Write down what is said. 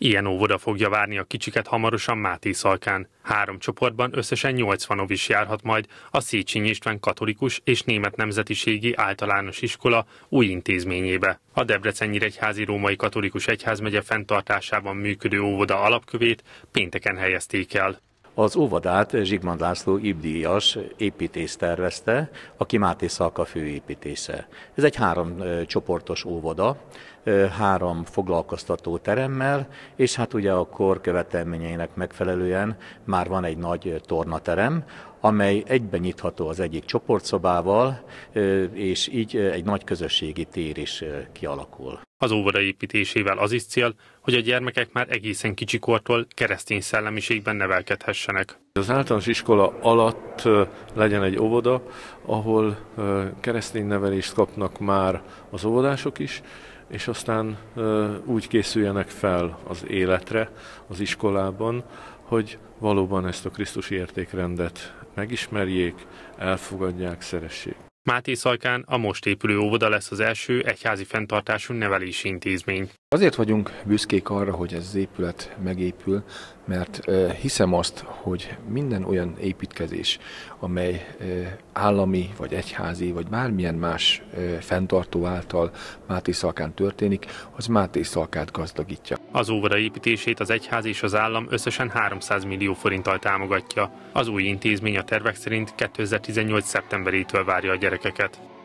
Ilyen óvoda fogja várni a kicsiket hamarosan Máté Szalkán. Három csoportban összesen 80 ovis járhat majd a Széchenyi István katolikus és német nemzetiségi általános iskola új intézményébe. A Debrecen Nyíregyházi Római Katolikus Egyházmegye fenntartásában működő óvoda alapkövét pénteken helyezték el. Az óvodát Zsigmond László Ibdíjas építész tervezte, aki Máté Szalka főépítésze. Ez egy három csoportos óvoda, három foglalkoztató teremmel, és hát ugye a kor követelményeinek megfelelően már van egy nagy tornaterem, amely egyben nyitható az egyik csoportszobával, és így egy nagy közösségi tér is kialakul. Az óvoda építésével az is cél, hogy a gyermekek már egészen kicsikortól keresztény szellemiségben nevelkedhessenek. Az általános iskola alatt legyen egy óvoda, ahol keresztény nevelést kapnak már az óvodások is, és aztán úgy készüljenek fel az életre az iskolában, hogy valóban ezt a Krisztusi értékrendet megismerjék, elfogadják, szeressék. Máté Szajkán a most épülő óvoda lesz az első egyházi fenntartású nevelési intézmény. Azért vagyunk büszkék arra, hogy ez az épület megépül, mert hiszem azt, hogy minden olyan építkezés, amely állami, vagy egyházi, vagy bármilyen más fenntartó által Máté Szalkán történik, az Máté Szalkát gazdagítja. Az óvoda építését az egyház és az állam összesen 300 millió forinttal támogatja. Az új intézmény a tervek szerint 2018. szeptemberétől várja a gyerekeket.